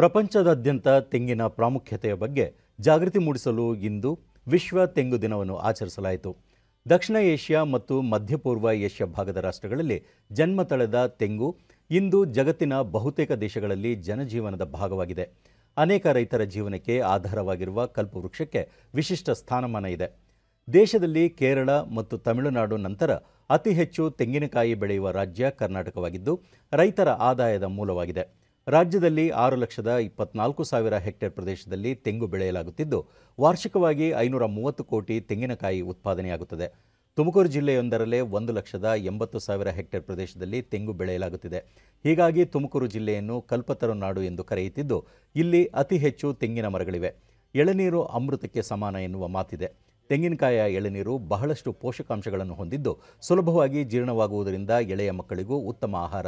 ಪ್ರಪಂಚದಾದ್ಯಂತ ತೆಂಗಿನ ಪ್ರಾಮುಖ್ಯತೆಯ ಬಗ್ಗೆ ಜಾಗೃತಿ ಮೂಡಿಸಲು ಇಂದು ವಿಶ್ವ ತೆಂಗು ದಿನವನ್ನು ಆಚರಿಸಲಾಯಿತು ದಕ್ಷಿಣ ಏಷ್ಯಾ ಮತ್ತು ಮಧ್ಯಪೂರ್ವ ಏಷ್ಯಾ ಭಾಗದ ರಾಷ್ಟ್ರಗಳಲ್ಲಿ ಜನ್ಮ ತಳೆದ ತೆಂಗು ಇಂದು ಜಗತ್ತಿನ ಬಹುತೇಕ ದೇಶಗಳಲ್ಲಿ ಜನಜೀವನದ ಭಾಗವಾಗಿದೆ ಅನೇಕ ರೈತರ ಜೀವನಕ್ಕೆ ಆಧಾರವಾಗಿರುವ ಕಲ್ಪವೃಕ್ಷಕ್ಕೆ ವಿಶಿಷ್ಟ ಸ್ಥಾನಮಾನ ಇದೆ ದೇಶದಲ್ಲಿ ಕೇರಳ ಮತ್ತು ತಮಿಳುನಾಡು ನಂತರ ಅತಿ ಹೆಚ್ಚು ತೆಂಗಿನಕಾಯಿ ಬೆಳೆಯುವ ರಾಜ್ಯ ಕರ್ನಾಟಕವಾಗಿದ್ದು ರೈತರ ಆದಾಯದ ಮೂಲವಾಗಿದೆ ರಾಜ್ಯದಲ್ಲಿ ಆರು ಲಕ್ಷದ ಇಪ್ಪತ್ನಾಲ್ಕು ಸಾವಿರ ಹೆಕ್ಟೇರ್ ಪ್ರದೇಶದಲ್ಲಿ ತೆಂಗು ಬೆಳೆಯಲಾಗುತ್ತಿದ್ದು ವಾರ್ಷಿಕವಾಗಿ ಐನೂರ ಮೂವತ್ತು ಕೋಟಿ ತೆಂಗಿನಕಾಯಿ ಉತ್ಪಾದನೆಯಾಗುತ್ತದೆ ತುಮಕೂರು ಜಿಲ್ಲೆಯೊಂದರಲ್ಲೇ ಒಂದು ಲಕ್ಷದ ಎಂಬತ್ತು ಸಾವಿರ ಹೆಕ್ಟೇರ್ ಪ್ರದೇಶದಲ್ಲಿ ತೆಂಗು ಬೆಳೆಯಲಾಗುತ್ತಿದೆ ಹೀಗಾಗಿ ತುಮಕೂರು ಜಿಲ್ಲೆಯನ್ನು ಕಲ್ಪತರು ನಾಡು ಎಂದು ಕರೆಯುತ್ತಿದ್ದು ಇಲ್ಲಿ ಅತಿ ಹೆಚ್ಚು ತೆಂಗಿನ ಮರಗಳಿವೆ ಎಳನೀರು ಅಮೃತಕ್ಕೆ ಸಮಾನ ಎನ್ನುವ ಮಾತಿದೆ ತೆಂಗಿನಕಾಯಿಯ ಎಳನೀರು ಬಹಳಷ್ಟು ಪೋಷಕಾಂಶಗಳನ್ನು ಹೊಂದಿದ್ದು ಸುಲಭವಾಗಿ ಜೀರ್ಣವಾಗುವುದರಿಂದ ಎಳೆಯ ಮಕ್ಕಳಿಗೂ ಉತ್ತಮ ಆಹಾರ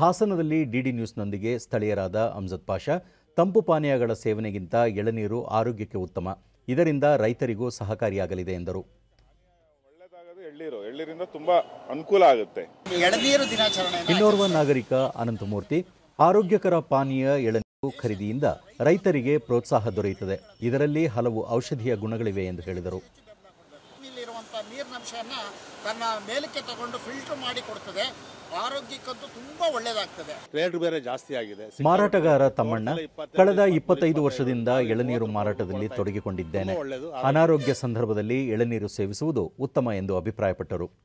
ಹಾಸನದಲ್ಲಿ ಡಿಡಿ ನ್ಯೂಸ್ನೊಂದಿಗೆ ಸ್ಥಳೀಯರಾದ ಅಮ್ಜದ್ ಪಾಷಾ ತಂಪು ಪಾನೀಯಗಳ ಸೇವನೆಗಿಂತ ಎಳನೀರು ಆರೋಗ್ಯಕ್ಕೆ ಉತ್ತಮ ಇದರಿಂದ ರೈತರಿಗೂ ಸಹಕಾರಿಯಾಗಲಿದೆ ಎಂದರು ತುಂಬಾ ಅನುಕೂಲ ಆಗುತ್ತೆ ಇನ್ನೋರ್ವ ನಾಗರಿಕ ಅನಂತಮೂರ್ತಿ ಆರೋಗ್ಯಕರ ಪಾನೀಯ ಎಳನೀರು ಖರೀದಿಯಿಂದ ರೈತರಿಗೆ ಪ್ರೋತ್ಸಾಹ ದೊರೆಯುತ್ತದೆ ಇದರಲ್ಲಿ ಹಲವು ಔಷಧೀಯ ಗುಣಗಳಿವೆ ಎಂದು ಹೇಳಿದರು ನೀರಿನ ಅಂಶವನ್ನು ತನ್ನ ಮೇಲಕ್ಕೆ ತಗೊಂಡು ಫಿಲ್ಟರ್ ಮಾಡಿ ಕೊಡ್ತದೆ ಆರೋಗ್ಯಕ್ಕಂತೂ ತುಂಬಾ ಒಳ್ಳೇದಾಗ್ತದೆ ರೇಟ್ ಬೇರೆ ಜಾಸ್ತಿ ಆಗಿದೆ ಮಾರಾಟಗಾರ ತಮ್ಮಣ್ಣ ಕಳೆದ ಇಪ್ಪತ್ತೈದು ವರ್ಷದಿಂದ ಎಳನೀರು ಮಾರಾಟದಲ್ಲಿ ತೊಡಗಿಕೊಂಡಿದ್ದೇನೆ ಅನಾರೋಗ್ಯ ಸಂದರ್ಭದಲ್ಲಿ ಎಳನೀರು ಸೇವಿಸುವುದು ಉತ್ತಮ ಎಂದು ಅಭಿಪ್ರಾಯಪಟ್ಟರು